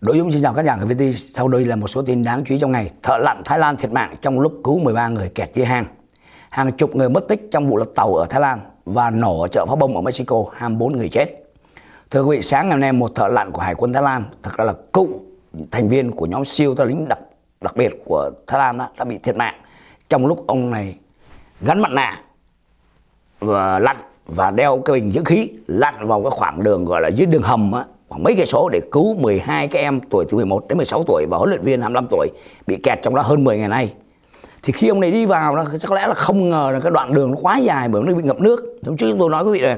Đội Dũng xin chào các nhà của VT. Sau đây là một số tin đáng chú ý trong ngày. Thợ lặn Thái Lan thiệt mạng trong lúc cứu 13 người kẹt dưới hang. Hàng chục người mất tích trong vụ lật tàu ở Thái Lan và nổ ở chợ pháo bông ở Mexico, 24 người chết. Thưa quý vị, sáng ngày hôm nay một thợ lặn của Hải quân Thái Lan, thật ra là cựu thành viên của nhóm siêu tàu lính đặc đặc biệt của Thái Lan đó, đã bị thiệt mạng trong lúc ông này gắn mặt nạ và lặn và đeo cái bình dưỡng khí lặn vào cái khoảng đường gọi là dưới đường hầm á, khoảng mấy cây số để cứu 12 cái em tuổi từ 11 đến 16 tuổi và huấn luyện viên 25 tuổi bị kẹt trong đó hơn 10 ngày nay. Thì khi ông này đi vào nó chắc có lẽ là không ngờ là cái đoạn đường nó quá dài bởi nó bị ngập nước. Hôm trước chúng tôi nói quý vị này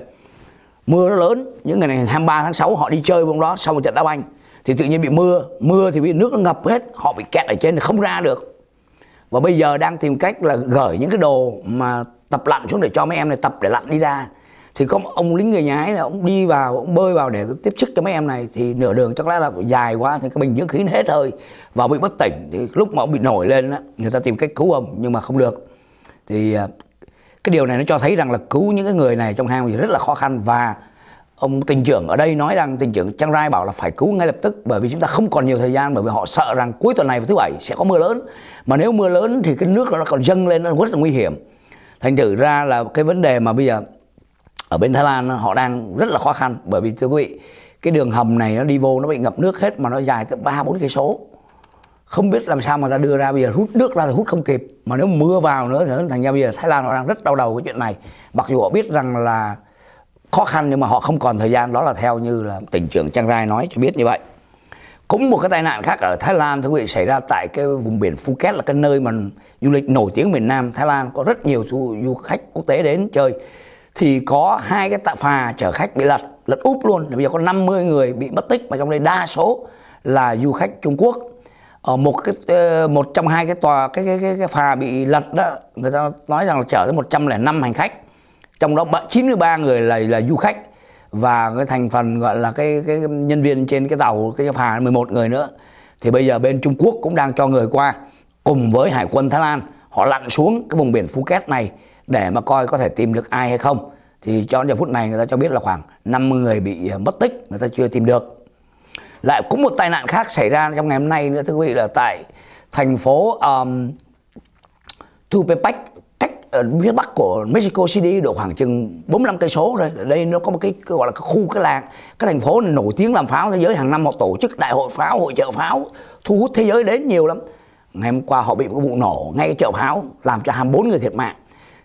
mưa nó lớn, những ngày này 23 tháng 6 họ đi chơi vùng đó sau một trận đá banh thì tự nhiên bị mưa, mưa thì bị nước nó ngập hết, họ bị kẹt ở trên không ra được. Và bây giờ đang tìm cách là gửi những cái đồ mà tập lặn xuống để cho mấy em này tập để lặn đi ra thì có một ông lính người nhái là ông đi vào ông bơi vào để tiếp sức cho mấy em này thì nửa đường chắc lẽ là dài quá thì cái bình dưỡng khí nó hết hơi và bị bất tỉnh thì lúc mà ông bị nổi lên á người ta tìm cách cứu ông nhưng mà không được thì à, cái điều này nó cho thấy rằng là cứu những cái người này trong hang thì rất là khó khăn và ông tình trưởng ở đây nói rằng tình trưởng Trang Rai bảo là phải cứu ngay lập tức bởi vì chúng ta không còn nhiều thời gian bởi vì họ sợ rằng cuối tuần này và thứ bảy sẽ có mưa lớn mà nếu mưa lớn thì cái nước nó còn dâng lên nó rất là nguy hiểm thành thử ra là cái vấn đề mà bây giờ ở bên Thái Lan họ đang rất là khó khăn bởi vì thưa quý vị cái đường hầm này nó đi vô nó bị ngập nước hết mà nó dài tới ba bốn cây số không biết làm sao mà ra đưa ra bây giờ hút nước ra thì hút không kịp mà nếu mưa vào nữa thì thành ra bây giờ Thái Lan họ đang rất đau đầu cái chuyện này mặc dù họ biết rằng là khó khăn nhưng mà họ không còn thời gian đó là theo như là tỉnh trưởng Trang Rai nói cho biết như vậy cũng một cái tai nạn khác ở Thái Lan thưa quý vị xảy ra tại cái vùng biển Phuket là cái nơi mà du lịch nổi tiếng miền Nam Thái Lan có rất nhiều du khách quốc tế đến chơi thì có hai cái tạ phà chở khách bị lật lật úp luôn bây giờ có 50 người bị mất tích mà trong đây đa số là du khách Trung Quốc ở một cái ờ, một trong hai cái tòa cái cái, cái, cái phà bị lật đó người ta nói rằng là chở tới 105 hành khách trong đó 93 người là là du khách và cái thành phần gọi là cái cái nhân viên trên cái tàu cái phà 11 người nữa thì bây giờ bên Trung Quốc cũng đang cho người qua cùng với hải quân Thái Lan họ lặn xuống cái vùng biển Phuket này để mà coi có thể tìm được ai hay không thì cho đến giờ phút này người ta cho biết là khoảng 5 người bị ờ, mất tích người ta chưa tìm được lại cũng một tai nạn khác xảy ra trong ngày hôm nay nữa thưa quý vị là tại thành phố um, Tupac cách ở ờ, phía bắc của Mexico City độ khoảng chừng 45 cây số rồi đây nó có một cái, cái gọi là cái khu cái làng cái thành phố nổi tiếng làm pháo thế giới hàng năm họ tổ chức đại hội pháo hội trợ pháo thu hút thế giới đến nhiều lắm ngày hôm qua họ bị một vụ nổ ngay chợ pháo làm cho 24 người thiệt mạng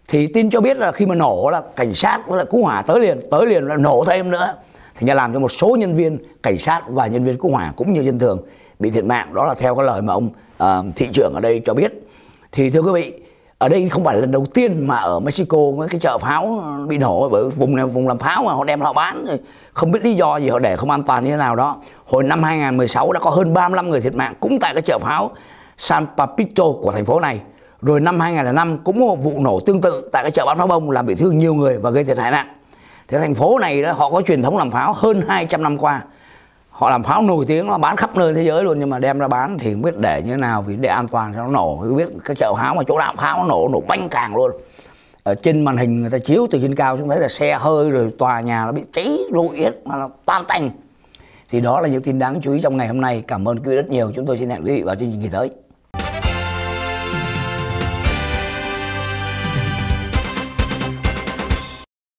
thì tin cho biết là khi mà nổ là cảnh sát với lại cứu hỏa tới liền tới liền là nổ thêm nữa thành ra làm cho một số nhân viên cảnh sát và nhân viên cứu hỏa cũng như dân thường bị thiệt mạng đó là theo cái lời mà ông uh, thị trưởng ở đây cho biết thì thưa quý vị ở đây không phải là lần đầu tiên mà ở Mexico với cái chợ pháo bị nổ bởi vùng này vùng làm pháo mà họ đem họ bán không biết lý do gì họ để không an toàn như thế nào đó hồi năm 2016 đã có hơn 35 người thiệt mạng cũng tại cái chợ pháo San Papito của thành phố này rồi năm 2005 cũng có một vụ nổ tương tự tại cái chợ bán pháo bông làm bị thương nhiều người và gây thiệt hại nặng. Thế thành phố này đó, họ có truyền thống làm pháo hơn 200 năm qua. Họ làm pháo nổi tiếng nó bán khắp nơi thế giới luôn nhưng mà đem ra bán thì không biết để như thế nào vì để an toàn cho nó nổ. Không biết cái chợ pháo mà chỗ nào pháo nó nổ nổ banh càng luôn. Ở trên màn hình người ta chiếu từ trên cao chúng thấy là xe hơi rồi tòa nhà nó bị cháy rụi hết mà nó tan tành. Thì đó là những tin đáng chú ý trong ngày hôm nay. Cảm ơn quý vị rất nhiều. Chúng tôi xin hẹn quý vị vào chương trình kỳ tới.